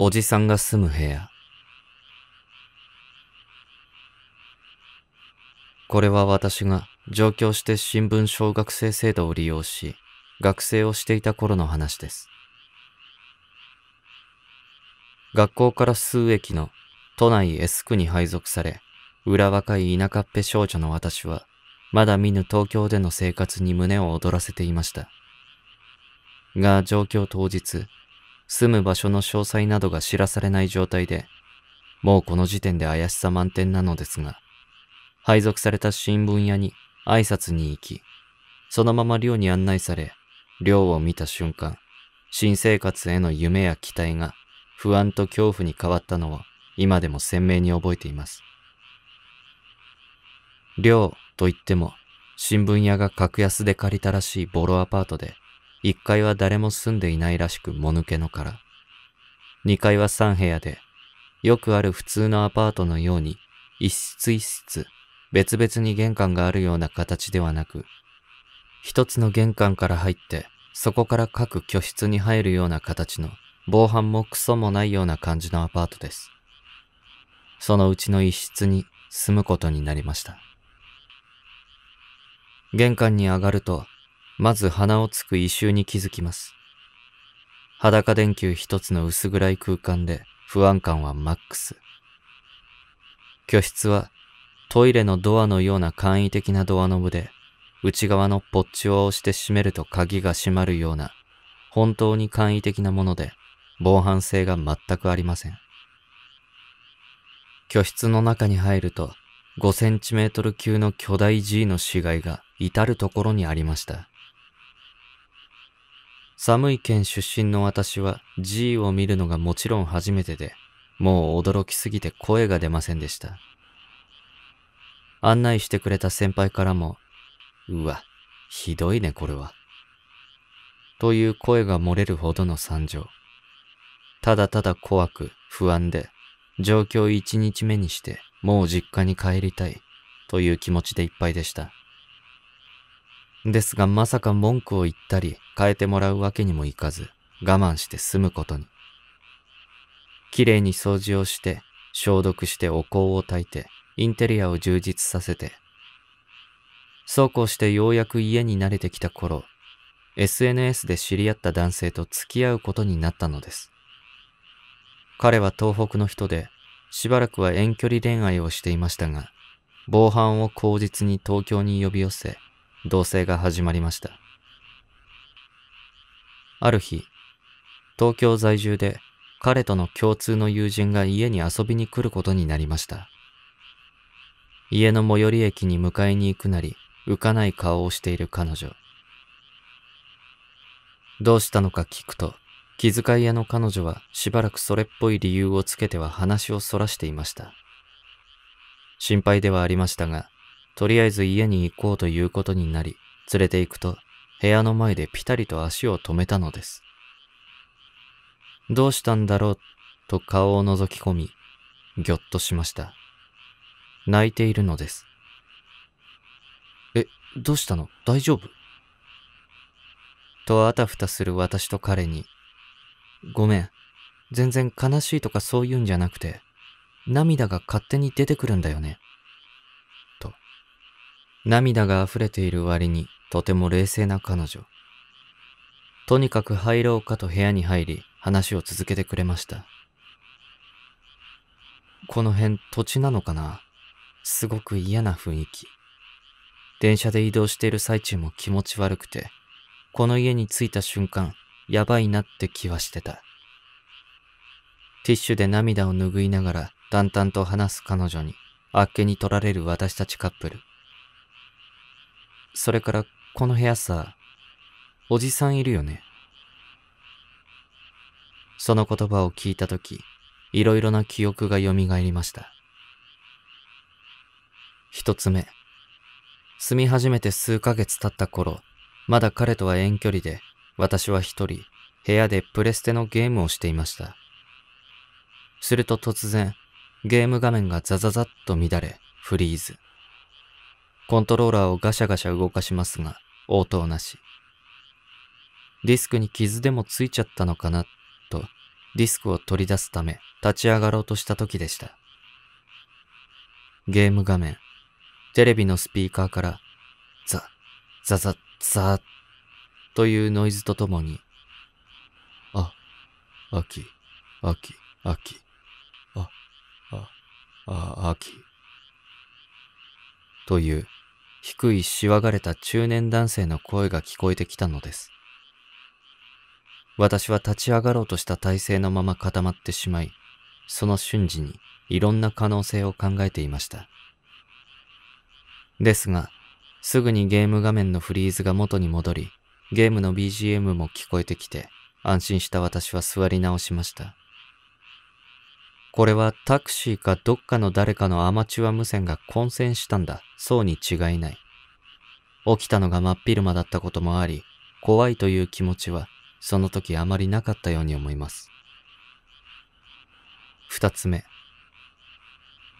おじさんが住む部屋。これは私が上京して新聞小学生制度を利用し、学生をしていた頃の話です。学校から数駅の都内 S 区に配属され、裏若い田舎っぺ少女の私は、まだ見ぬ東京での生活に胸を躍らせていました。が、上京当日、住む場所の詳細などが知らされない状態で、もうこの時点で怪しさ満点なのですが、配属された新聞屋に挨拶に行き、そのまま寮に案内され、寮を見た瞬間、新生活への夢や期待が不安と恐怖に変わったのを今でも鮮明に覚えています。寮といっても、新聞屋が格安で借りたらしいボロアパートで、1階は誰も住んでいないらしくもぬけの殻。2階は3部屋で、よくある普通のアパートのように、一室一室、別々に玄関があるような形ではなく、一つの玄関から入って、そこから各居室に入るような形の、防犯もクソもないような感じのアパートです。そのうちの一室に住むことになりました。玄関に上がると、まず鼻をつく異臭に気づきます。裸電球一つの薄暗い空間で不安感はマックス。居室はトイレのドアのような簡易的なドアノブで内側のポッチを押して閉めると鍵が閉まるような本当に簡易的なもので防犯性が全くありません。居室の中に入ると5センチメートル級の巨大 G の死骸が至るところにありました。寒い県出身の私は G を見るのがもちろん初めてで、もう驚きすぎて声が出ませんでした。案内してくれた先輩からも、うわ、ひどいねこれは。という声が漏れるほどの惨状。ただただ怖く不安で、状況1日目にしてもう実家に帰りたいという気持ちでいっぱいでした。ですがまさか文句を言ったり変えてもらうわけにもいかず我慢して済むことに。きれいに掃除をして消毒してお香を焚いてインテリアを充実させてそうこうしてようやく家に慣れてきた頃 SNS で知り合った男性と付き合うことになったのです。彼は東北の人でしばらくは遠距離恋愛をしていましたが防犯を口実に東京に呼び寄せ同棲が始まりました。ある日、東京在住で彼との共通の友人が家に遊びに来ることになりました。家の最寄り駅に迎えに行くなり、浮かない顔をしている彼女。どうしたのか聞くと、気遣い屋の彼女はしばらくそれっぽい理由をつけては話を逸らしていました。心配ではありましたが、とりあえず家に行こうということになり、連れて行くと、部屋の前でピタリと足を止めたのです。どうしたんだろうと顔を覗き込み、ぎょっとしました。泣いているのです。え、どうしたの大丈夫とあたふたする私と彼に、ごめん。全然悲しいとかそういうんじゃなくて、涙が勝手に出てくるんだよね。涙が溢れている割にとても冷静な彼女。とにかく入ろうかと部屋に入り話を続けてくれました。この辺土地なのかなすごく嫌な雰囲気。電車で移動している最中も気持ち悪くて、この家に着いた瞬間、やばいなって気はしてた。ティッシュで涙を拭いながら淡々と話す彼女に、あっけに取られる私たちカップル。それからこの部屋さ、おじさんいるよね。その言葉を聞いたとき、いろいろな記憶が蘇りました。一つ目、住み始めて数ヶ月経った頃、まだ彼とは遠距離で、私は一人、部屋でプレステのゲームをしていました。すると突然、ゲーム画面がザザザッと乱れ、フリーズ。コントローラーをガシャガシャ動かしますが、応答なし。ディスクに傷でもついちゃったのかな、と、ディスクを取り出すため立ち上がろうとした時でした。ゲーム画面、テレビのスピーカーから、ザ、ザザ、ザー、というノイズとともに、あ、秋、秋、秋、あ、あ、あ、秋、という低いしわがれた中年男性の声が聞こえてきたのです。私は立ち上がろうとした体勢のまま固まってしまい、その瞬時にいろんな可能性を考えていました。ですが、すぐにゲーム画面のフリーズが元に戻り、ゲームの BGM も聞こえてきて、安心した私は座り直しました。これはタクシーかどっかの誰かのアマチュア無線が混戦したんだ。そうに違いない。起きたのが真っ昼間だったこともあり、怖いという気持ちは、その時あまりなかったように思います。二つ目。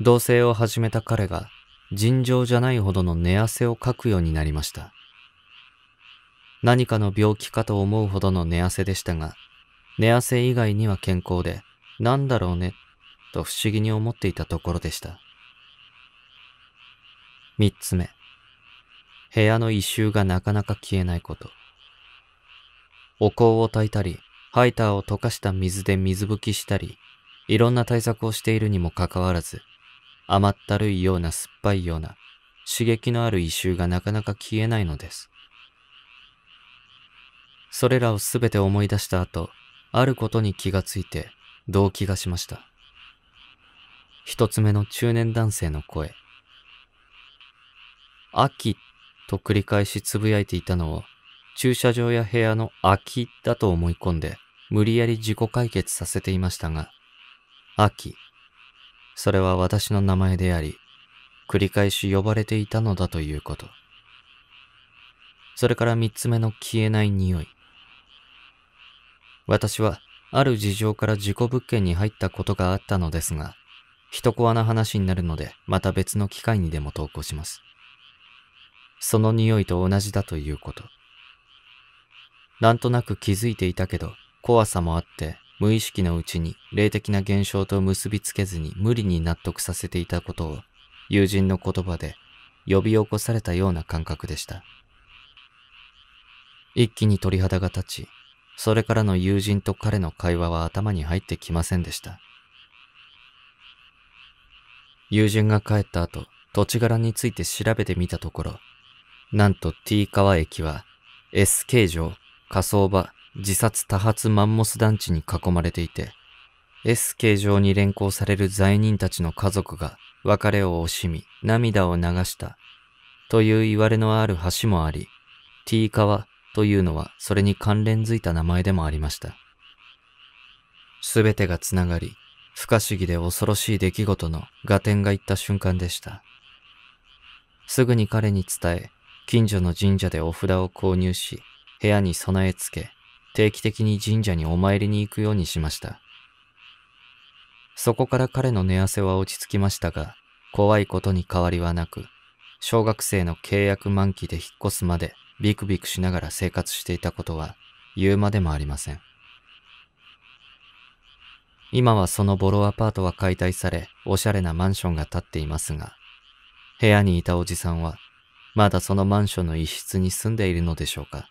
同棲を始めた彼が、尋常じゃないほどの寝汗をかくようになりました。何かの病気かと思うほどの寝汗でしたが、寝汗以外には健康で、なんだろうねと不思議に思っていたところでした。三つ目、部屋の異臭がなかなか消えないこと。お香を焚いたり、ハイターを溶かした水で水拭きしたり、いろんな対策をしているにもかかわらず、甘ったるいような酸っぱいような、刺激のある異臭がなかなか消えないのです。それらをすべて思い出した後、あることに気がついて動悸がしました。一つ目の中年男性の声。秋と繰り返し呟いていたのを、駐車場や部屋の空きだと思い込んで、無理やり自己解決させていましたが、秋、それは私の名前であり、繰り返し呼ばれていたのだということ。それから三つ目の消えない匂い。私は、ある事情から事故物件に入ったことがあったのですが、一コアな話になるので、また別の機会にでも投稿します。その匂いと同じだということ。なんとなく気づいていたけど、怖さもあって、無意識のうちに霊的な現象と結びつけずに無理に納得させていたことを、友人の言葉で呼び起こされたような感覚でした。一気に鳥肌が立ち、それからの友人と彼の会話は頭に入ってきませんでした。友人が帰った後、土地柄について調べてみたところ、なんと T 川駅は S 形状、火葬場、自殺多発マンモス団地に囲まれていて、S 形状に連行される罪人たちの家族が別れを惜しみ涙を流したという言われのある橋もあり、T 川というのはそれに関連づいた名前でもありました。すべてがつながり、不可思議で恐ろしい出来事の合点がいった瞬間でした。すぐに彼に伝え、近所の神社でお札を購入し、部屋に備え付け、定期的に神社にお参りに行くようにしました。そこから彼の寝汗は落ち着きましたが、怖いことに変わりはなく、小学生の契約満期で引っ越すまでビクビクしながら生活していたことは言うまでもありません。今はそのボロアパートは解体され、おしゃれなマンションが建っていますが、部屋にいたおじさんは、まだそのマンションの一室に住んでいるのでしょうか